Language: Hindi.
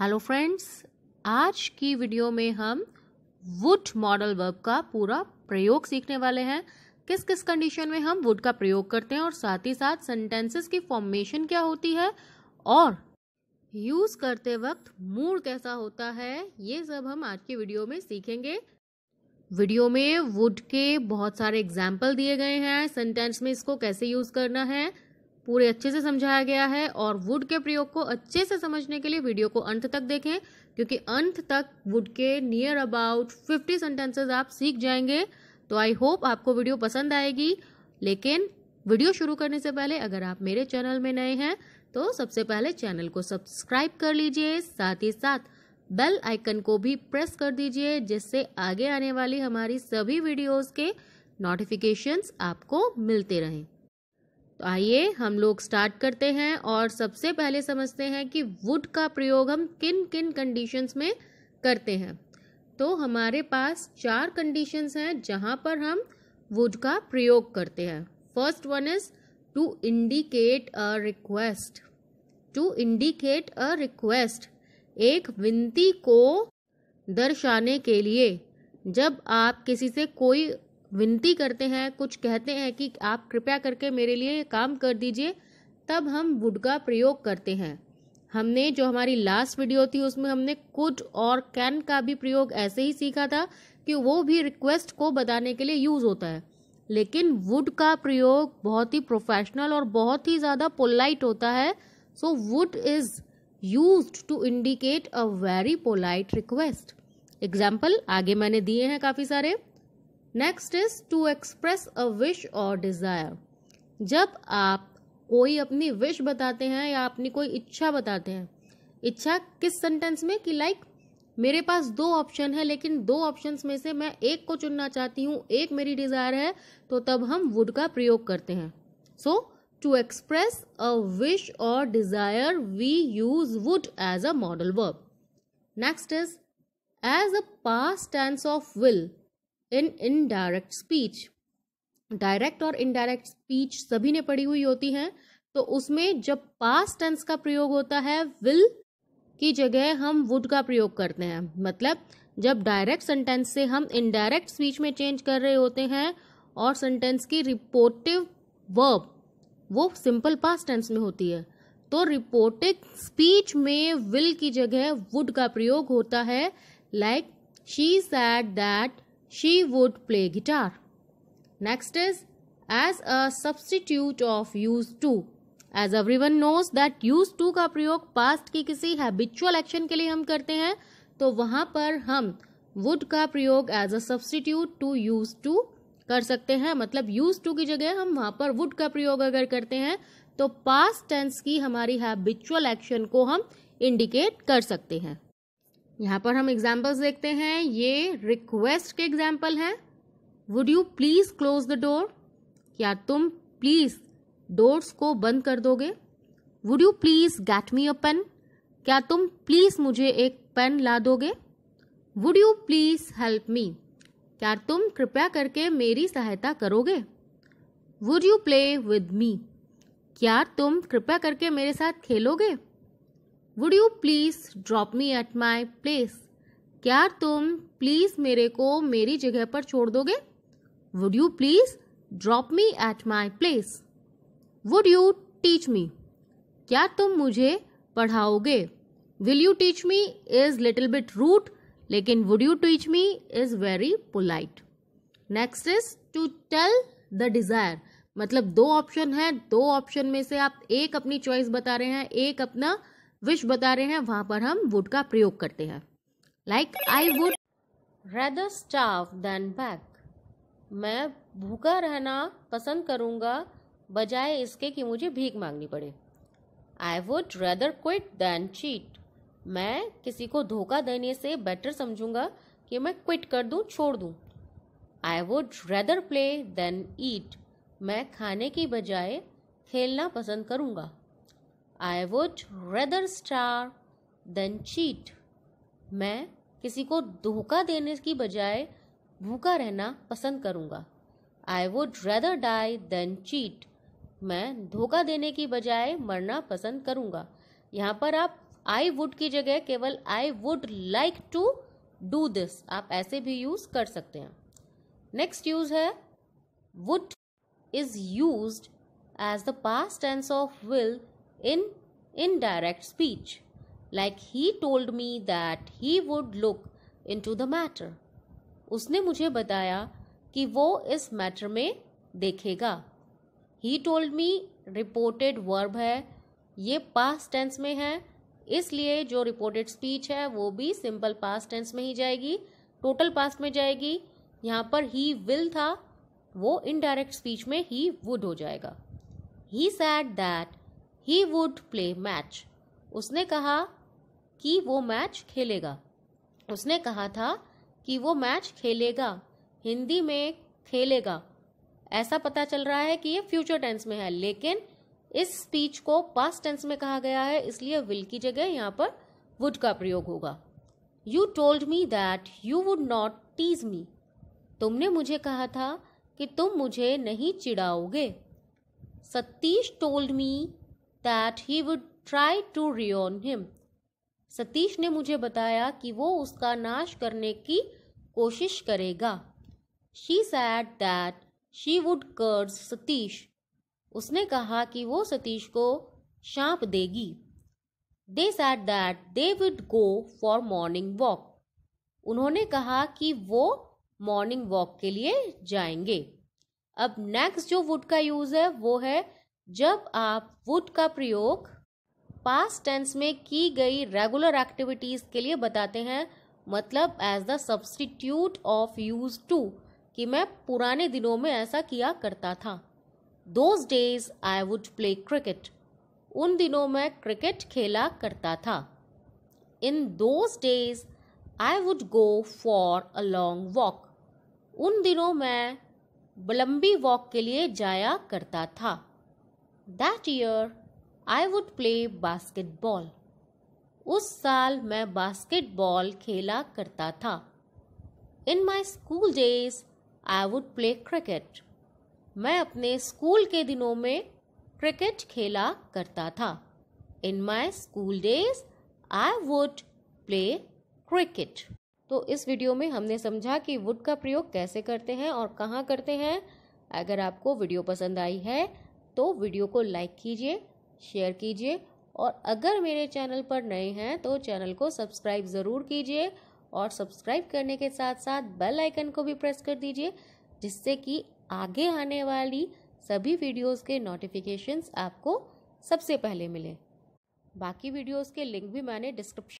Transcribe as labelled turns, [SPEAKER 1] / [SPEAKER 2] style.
[SPEAKER 1] हेलो फ्रेंड्स आज की वीडियो में हम वुड मॉडल वर्ब का पूरा प्रयोग सीखने वाले हैं किस किस कंडीशन में हम वुड का प्रयोग करते हैं और साथ ही साथ सेंटेंसेस की फॉर्मेशन क्या होती है और यूज करते वक्त मूड कैसा होता है ये सब हम आज की वीडियो में सीखेंगे वीडियो में वुड के बहुत सारे एग्जाम्पल दिए गए हैं सेंटेंस में इसको कैसे यूज करना है पूरे अच्छे से समझाया गया है और वुड के प्रयोग को अच्छे से समझने के लिए वीडियो को अंत तक देखें क्योंकि अंत तक वुड के नियर अबाउट फिफ्टी सेंटेंसेस आप सीख जाएंगे तो आई होप आपको वीडियो पसंद आएगी लेकिन वीडियो शुरू करने से पहले अगर आप मेरे चैनल में नए हैं तो सबसे पहले चैनल को सब्सक्राइब कर लीजिए साथ ही साथ बेल आइकन को भी प्रेस कर दीजिए जिससे आगे आने वाली हमारी सभी वीडियोस के नोटिफिकेशंस आपको मिलते रहें तो आइए हम लोग स्टार्ट करते हैं और सबसे पहले समझते हैं कि वुड का प्रयोग हम किन किन कंडीशंस में करते हैं तो हमारे पास चार कंडीशंस हैं जहाँ पर हम वुड का प्रयोग करते हैं first one is to indicate a request to indicate a request एक विनती को दर्शाने के लिए जब आप किसी से कोई विनती करते हैं कुछ कहते हैं कि आप कृपया करके मेरे लिए काम कर दीजिए तब हम वुड का प्रयोग करते हैं हमने जो हमारी लास्ट वीडियो थी उसमें हमने कुड और कैन का भी प्रयोग ऐसे ही सीखा था कि वो भी रिक्वेस्ट को बताने के लिए यूज़ होता है लेकिन वुड का प्रयोग बहुत ही प्रोफेशनल और बहुत ही ज़्यादा पोलाइट होता है so would is use to indicate a very polite request example आगे मैंने दिए हैं काफ़ी सारे next is to express a wish और डिज़ायर जब आप कोई अपनी विश बताते हैं या अपनी कोई इच्छा बताते हैं इच्छा किस सेंटेंस में कि लाइक मेरे पास दो ऑप्शन है लेकिन दो ऑप्शंस में से मैं एक को चुनना चाहती हूँ एक मेरी डिज़ायर है तो तब हम वुड का प्रयोग करते हैं so to express a wish और desire we use would as a modal verb next is as a past tense of will in indirect speech direct और इनडायरेक्ट स्पीच सभी ने पढ़ी हुई होती हैं तो उसमें जब पास्ट टेंस का प्रयोग होता है विल की जगह हम वुड का प्रयोग करते हैं मतलब जब डायरेक्ट सेंटेंस से हम इनडायरेक्ट स्पीच में चेंज कर रहे होते हैं और सेंटेंस की रिपोर्टिव वर्ब वो सिंपल पास टेंस में होती है तो रिपोर्टिव स्पीच में विल की जगह वुड का प्रयोग होता है like she said that She would play guitar. Next is as a substitute of used to. As every one knows that use to का प्रयोग पास्ट की किसी हैबिचुअल एक्शन के लिए हम करते हैं तो वहाँ पर हम वुड का प्रयोग as a substitute to use to कर सकते हैं मतलब यूज टू की जगह हम वहाँ पर वुड का प्रयोग अगर करते हैं तो पास्ट टेंस की हमारी हैबिचुअल एक्शन को हम इंडिकेट कर सकते हैं यहाँ पर हम एग्जाम्पल्स देखते हैं ये रिक्वेस्ट के एग्जाम्पल हैं would you please close the door क्या तुम प्लीज़ डोर्स को बंद कर दोगे would you please get me a pen क्या तुम प्लीज़ मुझे एक पेन ला दोगे would you please help me क्या तुम कृपया करके मेरी सहायता करोगे would you play with me क्या तुम कृपया करके मेरे साथ खेलोगे would you please drop me at my place क्या तुम प्लीज़ मेरे को मेरी जगह पर छोड़ दोगे would you please drop me at my place would you teach me क्या तुम मुझे पढ़ाओगे will you teach me is little bit rude लेकिन would you teach me is very polite next is to tell the desire मतलब दो ऑप्शन है दो ऑप्शन में से आप एक अपनी चॉइस बता रहे हैं एक अपना विश बता रहे हैं वहाँ पर हम वुड का प्रयोग करते हैं like I would rather starve than beg मैं भूखा रहना पसंद करूँगा बजाय इसके कि मुझे भीख मांगनी पड़े I would rather quit than cheat मैं किसी को धोखा देने से बेटर समझूंगा कि मैं क्विट कर दूँ छोड़ दूँ I would rather play than eat मैं खाने की बजाय खेलना पसंद करूँगा I would rather starve than cheat मैं किसी को धोखा देने की बजाय भूखा रहना पसंद करूँगा I would rather die than cheat मैं धोखा देने की बजाय मरना पसंद करूँगा यहाँ पर आप आई वुड की जगह केवल I would like to do this आप ऐसे भी यूज कर सकते हैं नेक्स्ट यूज है would is use as the past tense of will in indirect speech, like he told me that he would look into the matter. उसने मुझे बताया कि वो इस मैटर में देखेगा he told me reported verb है ये पास्ट टेंस में है इसलिए जो रिपोर्टेड स्पीच है वो भी सिंपल पास्ट टेंस में ही जाएगी टोटल पास्ट में जाएगी यहाँ पर ही विल था वो इनडायरेक्ट स्पीच में ही वुड हो जाएगा he said that he would play match उसने कहा कि वो मैच खेलेगा उसने कहा था कि वो मैच खेलेगा हिंदी में खेलेगा ऐसा पता चल रहा है कि ये फ्यूचर टेंस में है लेकिन इस स्पीच को पास्ट टेंस में कहा गया है इसलिए विल की जगह यहाँ पर वुड का प्रयोग होगा you told me that you would not tease me तुमने मुझे कहा था कि तुम मुझे नहीं चिढ़ाओगे Satish told me that he would try to ruin him Satish ने मुझे बताया कि वो उसका नाश करने की कोशिश करेगा she said that she would curse Satish उसने कहा कि वो सतीश को शांप देगी they said that they would go for morning walk उन्होंने कहा कि वो मॉर्निंग वॉक के लिए जाएंगे अब नेक्स्ट जो वुड का यूज़ है वो है जब आप वुड का प्रयोग पास्ट टेंस में की गई रेगुलर एक्टिविटीज़ के लिए बताते हैं मतलब as the substitute of use to कि मैं पुराने दिनों में ऐसा किया करता था those days I would play cricket उन दिनों मैं क्रिकेट खेला करता था in those days I would go for a long walk उन दिनों मैं लंबी वॉक के लिए जाया करता था that year I would play basketball उस साल मैं बास्केटबॉल खेला करता था in my school days I would play cricket मैं अपने स्कूल के दिनों में क्रिकेट खेला करता था in my school days I would play cricket तो इस वीडियो में हमने समझा कि वुड का प्रयोग कैसे करते हैं और कहाँ करते हैं अगर आपको वीडियो पसंद आई है तो वीडियो को लाइक कीजिए शेयर कीजिए और अगर मेरे चैनल पर नए हैं तो चैनल को सब्सक्राइब ज़रूर कीजिए और सब्सक्राइब करने के साथ साथ बेल आइकन को भी प्रेस कर दीजिए जिससे कि आगे आने वाली सभी वीडियोस के नोटिफिकेशंस आपको सबसे पहले मिले बाकी वीडियोस के लिंक भी मैंने डिस्क्रिप्शन